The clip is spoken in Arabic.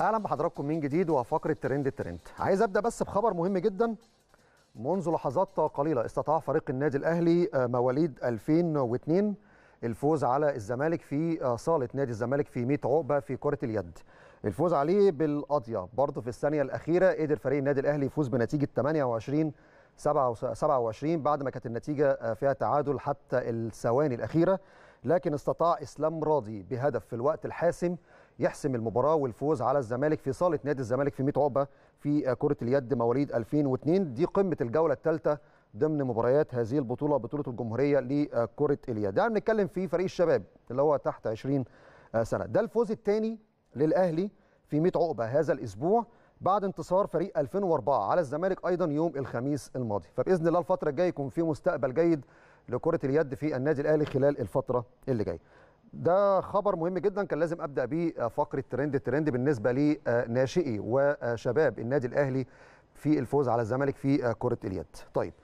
اهلا بحضراتكم من جديد وفقره ترند ترند عايز ابدا بس بخبر مهم جدا منذ لحظات قليله استطاع فريق النادي الاهلي آه، مواليد 2002 الفوز على الزمالك في آه، صاله نادي الزمالك في 100 عقبه في كره اليد الفوز عليه بالقضيه برضه في الثانيه الاخيره قدر فريق النادي الاهلي يفوز بنتيجه 28 27 بعد ما كانت النتيجه آه، فيها تعادل حتى الثواني الاخيره لكن استطاع اسلام راضي بهدف في الوقت الحاسم يحسم المباراه والفوز على الزمالك في صاله نادي الزمالك في 100 عقبه في كره اليد مواليد 2002 دي قمه الجوله الثالثه ضمن مباريات هذه البطوله بطوله الجمهوريه لكره اليد. يعني بنتكلم في فريق الشباب اللي هو تحت 20 سنه. ده الفوز الثاني للاهلي في 100 عقبه هذا الاسبوع بعد انتصار فريق 2004 على الزمالك ايضا يوم الخميس الماضي. فباذن الله الفتره الجايه يكون في مستقبل جيد لكره اليد في النادي الاهلي خلال الفتره اللي جايه. ده خبر مهم جدا كان لازم ابدا بيه آه، فقره ترند الترند بالنسبه لناشئي آه، وشباب النادي الاهلي في الفوز على الزمالك في آه، كره اليد. طيب